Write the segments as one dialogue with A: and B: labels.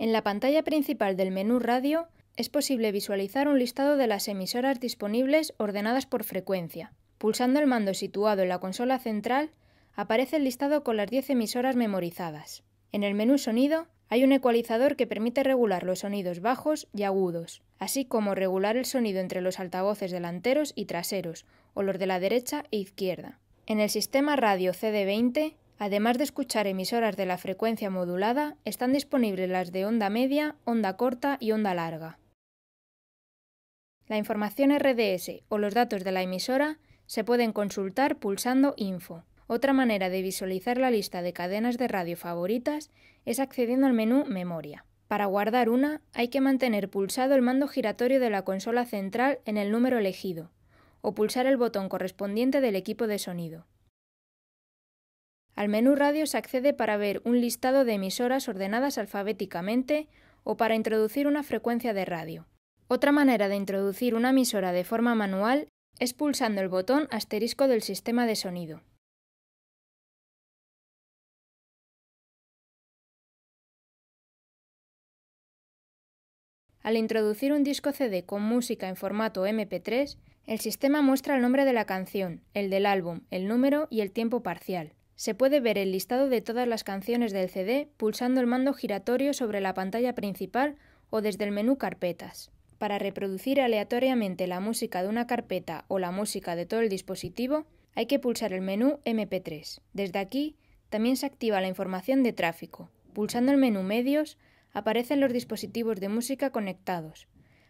A: En la pantalla principal del menú Radio es posible visualizar un listado de las emisoras disponibles ordenadas por frecuencia. Pulsando el mando situado en la consola central, aparece el listado con las 10 emisoras memorizadas. En el menú Sonido hay un ecualizador que permite regular los sonidos bajos y agudos, así como regular el sonido entre los altavoces delanteros y traseros, o los de la derecha e izquierda. En el sistema radio CD20 Además de escuchar emisoras de la frecuencia modulada, están disponibles las de onda media, onda corta y onda larga. La información RDS o los datos de la emisora se pueden consultar pulsando Info. Otra manera de visualizar la lista de cadenas de radio favoritas es accediendo al menú Memoria. Para guardar una, hay que mantener pulsado el mando giratorio de la consola central en el número elegido, o pulsar el botón correspondiente del equipo de sonido. Al menú radio se accede para ver un listado de emisoras ordenadas alfabéticamente o para introducir una frecuencia de radio. Otra manera de introducir una emisora de forma manual es pulsando el botón asterisco del sistema de sonido. Al introducir un disco CD con música en formato MP3, el sistema muestra el nombre de la canción, el del álbum, el número y el tiempo parcial. Se puede ver el listado de todas las canciones del CD pulsando el mando giratorio sobre la pantalla principal o desde el menú Carpetas. Para reproducir aleatoriamente la música de una carpeta o la música de todo el dispositivo, hay que pulsar el menú MP3. Desde aquí también se activa la información de tráfico. Pulsando el menú Medios aparecen los dispositivos de música conectados.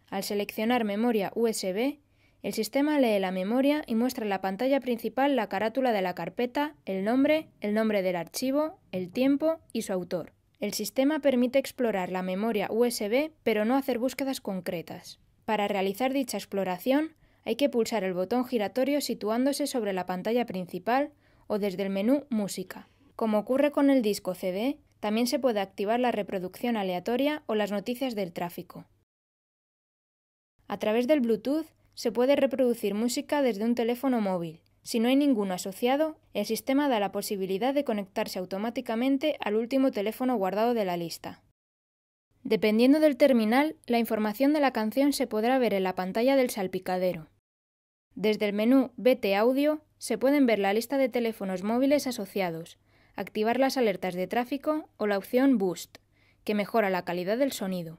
A: Al seleccionar memoria USB, el sistema lee la memoria y muestra en la pantalla principal la carátula de la carpeta, el nombre, el nombre del archivo, el tiempo y su autor. El sistema permite explorar la memoria USB pero no hacer búsquedas concretas. Para realizar dicha exploración hay que pulsar el botón giratorio situándose sobre la pantalla principal o desde el menú Música. Como ocurre con el disco CD, también se puede activar la reproducción aleatoria o las noticias del tráfico. A través del Bluetooth se puede reproducir música desde un teléfono móvil. Si no hay ninguno asociado, el sistema da la posibilidad de conectarse automáticamente al último teléfono guardado de la lista. Dependiendo del terminal, la información de la canción se podrá ver en la pantalla del salpicadero. Desde el menú BT Audio se pueden ver la lista de teléfonos móviles asociados, activar las alertas de tráfico o la opción Boost, que mejora la calidad del sonido.